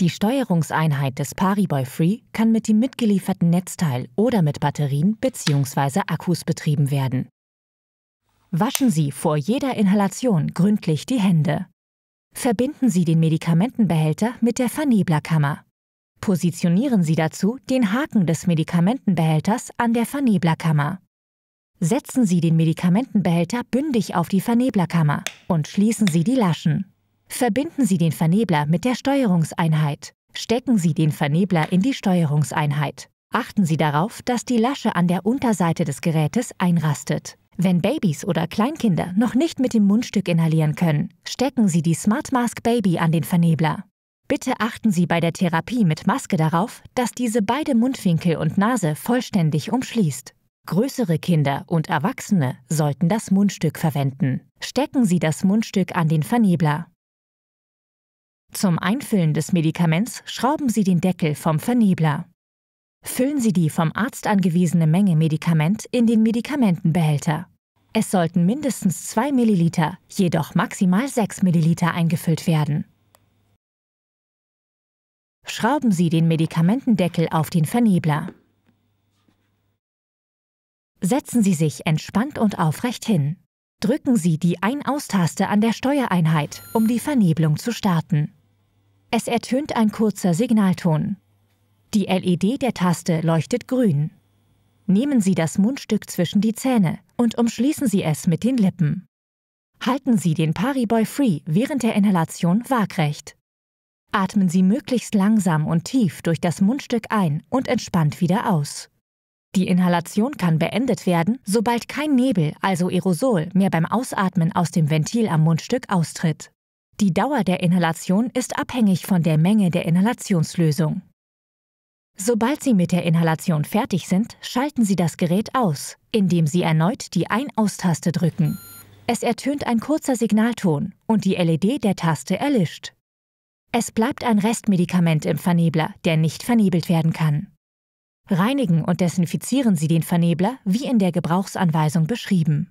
Die Steuerungseinheit des Pariboy Free kann mit dem mitgelieferten Netzteil oder mit Batterien bzw. Akkus betrieben werden. Waschen Sie vor jeder Inhalation gründlich die Hände. Verbinden Sie den Medikamentenbehälter mit der Verneblerkammer. Positionieren Sie dazu den Haken des Medikamentenbehälters an der Verneblerkammer. Setzen Sie den Medikamentenbehälter bündig auf die Verneblerkammer und schließen Sie die Laschen. Verbinden Sie den Vernebler mit der Steuerungseinheit. Stecken Sie den Vernebler in die Steuerungseinheit. Achten Sie darauf, dass die Lasche an der Unterseite des Gerätes einrastet. Wenn Babys oder Kleinkinder noch nicht mit dem Mundstück inhalieren können, stecken Sie die Smart Mask Baby an den Vernebler. Bitte achten Sie bei der Therapie mit Maske darauf, dass diese beide Mundwinkel und Nase vollständig umschließt. Größere Kinder und Erwachsene sollten das Mundstück verwenden. Stecken Sie das Mundstück an den Vernebler. Zum Einfüllen des Medikaments schrauben Sie den Deckel vom Vernebler. Füllen Sie die vom Arzt angewiesene Menge Medikament in den Medikamentenbehälter. Es sollten mindestens 2 ml, jedoch maximal 6 ml eingefüllt werden. Schrauben Sie den Medikamentendeckel auf den Vernebler. Setzen Sie sich entspannt und aufrecht hin. Drücken Sie die Ein-Aus-Taste an der Steuereinheit, um die Vernebelung zu starten. Es ertönt ein kurzer Signalton. Die LED der Taste leuchtet grün. Nehmen Sie das Mundstück zwischen die Zähne und umschließen Sie es mit den Lippen. Halten Sie den Pariboy Free während der Inhalation waagrecht. Atmen Sie möglichst langsam und tief durch das Mundstück ein und entspannt wieder aus. Die Inhalation kann beendet werden, sobald kein Nebel, also Aerosol, mehr beim Ausatmen aus dem Ventil am Mundstück austritt. Die Dauer der Inhalation ist abhängig von der Menge der Inhalationslösung. Sobald Sie mit der Inhalation fertig sind, schalten Sie das Gerät aus, indem Sie erneut die Ein-Aus-Taste drücken. Es ertönt ein kurzer Signalton und die LED der Taste erlischt. Es bleibt ein Restmedikament im Vernebler, der nicht vernebelt werden kann. Reinigen und desinfizieren Sie den Vernebler, wie in der Gebrauchsanweisung beschrieben.